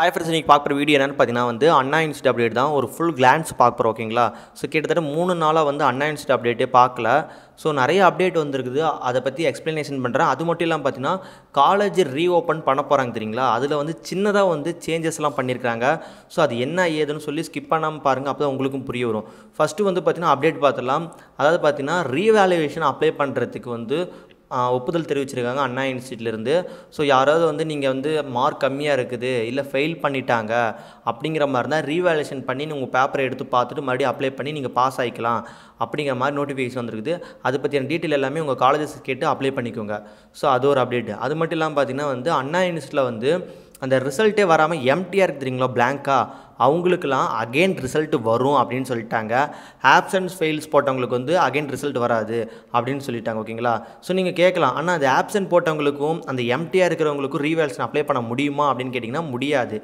Hi friends நீங்கள் பார்க்குற video என்னென்னு பார்த்தீங்கன்னா வந்து அண்ணா யூனிவர்சிட்டி அப்டேட் தான் ஒரு ஃபுல் கிளான்ஸ் பார்க்குறோம் ஓகேங்களா ஸோ கிட்டத்தட்ட மூணு நாளாக வந்து அண்ணா யூனிவர்சிட்டி அப்டேட்டே பார்க்கல ஸோ நிறைய அப்டேட் வந்திருக்குது அதை பற்றி எக்ஸ்ப்ளனேஷன் பண்ணுறேன் அது மட்டும் இல்லாமல் பார்த்தீங்கன்னா காலேஜ் ரீஓப்பன் பண்ண போகிறாங்க தெரியுங்களா அதில் வந்து சின்னதாக வந்து சேஞ்சஸ்லாம் பண்ணியிருக்காங்க ஸோ அது என்ன ஏதுன்னு சொல்லி ஸ்கிப் பண்ணாமல் பாருங்கள் அப்போ தான் உங்களுக்கும் புரிய வரும் ஃபஸ்ட்டு வந்து பார்த்திங்கன்னா அப்டேட் பார்த்துலாம் அதாவது பார்த்திங்கன்னா ரீவேல்யூவேஷன் அப்ளை பண்ணுறதுக்கு வந்து ஒப்புதல் தெரிவிச்சிருக்காங்க அண்ணா இன்ஸ்டியூட்லேருந்து ஸோ யாராவது வந்து நீங்கள் வந்து மார்க் கம்மியாக இருக்குது இல்லை ஃபெயில் பண்ணிட்டாங்க அப்படிங்கிற மாதிரி தான் ரீவேலேஷன் பண்ணி உங்கள் பேப்பரை எடுத்து பார்த்துட்டு மறுபடியும் அப்ளை பண்ணி நீங்கள் பாஸ் ஆகிக்கலாம் அப்படிங்கிற மாதிரி நோட்டிஃபிகேஷன் வந்திருக்குது அதை பற்றியான டீட்டெயில் எல்லாமே உங்கள் காலேஜஸ் கேட்டு அப்ளை பண்ணிக்கோங்க ஸோ அது ஒரு அப்டேட் அது மட்டும் இல்லாமல் பார்த்திங்கன்னா வந்து அண்ணா யூனிவர்சிட்டியில் வந்து அந்த ரிசல்ட்டே வராமல் எம்டிஆர் இருக்குதுங்களா பிளாங்காக அவங்களுக்கெல்லாம் அகெயின் ரிசல்ட் வரும் அப்படின்னு சொல்லிட்டாங்க ஆப்சன்ஸ் ஃபெயில்ஸ் போட்டவங்களுக்கு வந்து அகெயின் ரிசல்ட் வராது அப்படின்னு சொல்லிட்டாங்க ஓகேங்களா ஸோ நீங்கள் கேட்கலாம் ஆனால் அது ஆப்சன்ட் போட்டவங்களுக்கும் அந்த எம்டியாக இருக்கிறவங்களுக்கும் ரீவேல்ஷன் அப்ளை பண்ண முடியுமா அப்படின்னு கேட்டிங்கன்னா முடியாது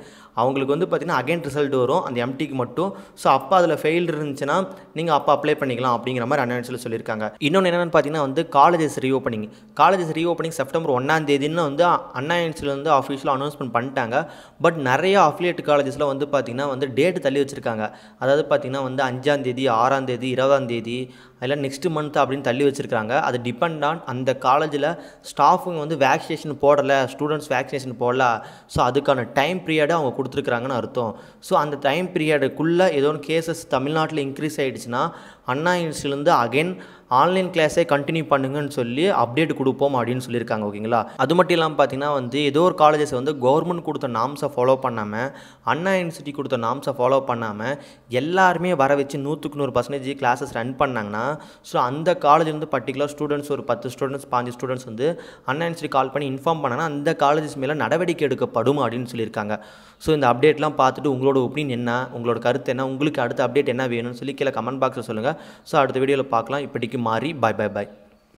அவங்களுக்கு வந்து பார்த்திங்கன்னா அகெயின் ரிசல்ட் வரும் அந்த எம்டிக்கு மட்டும் ஸோ அப்போ அதில் ஃபெயில் இருந்துச்சுன்னா நீங்கள் அப்போ அப்ளை பண்ணிக்கலாம் அப்படிங்கிற மாதிரி அனௌன்ஸில் சொல்லியிருக்காங்க இன்னொன்று என்னென்னு பார்த்தீங்கன்னா வந்து colleges reopening colleges reopening September ஒன்றாம் தேதின்னு வந்து அண்ணா யூனிவர்சிட்டியில் வந்து அஃபிஷியலாக அனௌன்ஸ்மெண்ட் பண்ணிட்டாங்க பட் நிறைய அஃபிலியேட் காலேஜஸில் வந்து பார்த்திங்கன்னா பார்த்திங்கன்னா வந்து டேட்டு தள்ளி வச்சுருக்காங்க அதாவது பார்த்திங்கன்னா வந்து அஞ்சாந்தேதி ஆறாந்தேதி இருபதாந்தேதி அதெல்லாம் நெக்ஸ்ட் மந்த் அப்படின்னு தள்ளி வச்சுருக்காங்க அது டிபெண்ட் ஆன் அந்த காலேஜில் ஸ்டாஃபுங்க வந்து வேக்சினேஷன் போடலை ஸ்டூடெண்ட்ஸ் வேக்சினேஷன் போடல ஸோ அதுக்கான டைம் பீரியடை அவங்க கொடுத்துருக்குறாங்கன்னு அர்த்தம் ஸோ அந்த டைம் பீரியடுக்குள்ளே ஏதோ ஒன்று கேசஸ் தமிழ்நாட்டில் இன்க்ரீஸ் ஆகிடுச்சுன்னா அண்ணா யூனிவர்சிட்டிலேருந்து அகைன் ஆன்லைன் கிளாஸே கண்டினியூ பண்ணுங்கன்னு சொல்லி அப்டேட் கொடுப்போம் அப்படின்னு சொல்லியிருக்காங்க ஓகேங்களா அது மட்டும் இல்லாமல் பார்த்தீங்கன்னா வந்து ஏதோ ஒரு காலேஜஸ் வந்து கவர்மெண்ட் கொடுத்த நாம்ஸை ஃபாலோ பண்ணாமல் அண்ணா யூனிவர்சிட்டி கொடுத்த நாம்ஸை ஃபாலோ பண்ணாமல் எல்லாருமே வர வச்சு நூற்றுக்கு நூறு பர்சன்டேஜ் கிளாஸஸ் ரன் பண்ணாங்கன்னா ஸோ அந்த காலேஜ் வந்து பர்டிகுலர் ஸ்டூடெண்ட்ஸ் ஒரு பத்து ஸ்டூடெண்ட்ஸ் பாஞ்சு ஸ்டூடெண்ட்ஸ் வந்து அண்ணா யூனிவர்சிட்டி கால் பண்ணி இன்ஃபார்ம் பண்ணாங்கன்னா அந்த காலேஜஸ் மேலே நடவடிக்கை எடுக்கப்படும் அப்படின்னு சொல்லியிருக்காங்க ஸோ இந்த அப்டேட்லாம் பார்த்துட்டு உங்களோட ஒப்பீனியன் என்ன உங்களோட கருத்து என்ன உங்களுக்கு அடுத்த அப்டேட் என்ன வேணும்னு சொல்லி கீழே கமெண்ட் பாக்ஸில் சொல்லுங்கள் ஸோ அடுத்த வீடியோவில் பார்க்கலாம் இப்படிக்கு Mari. Bye bye bye.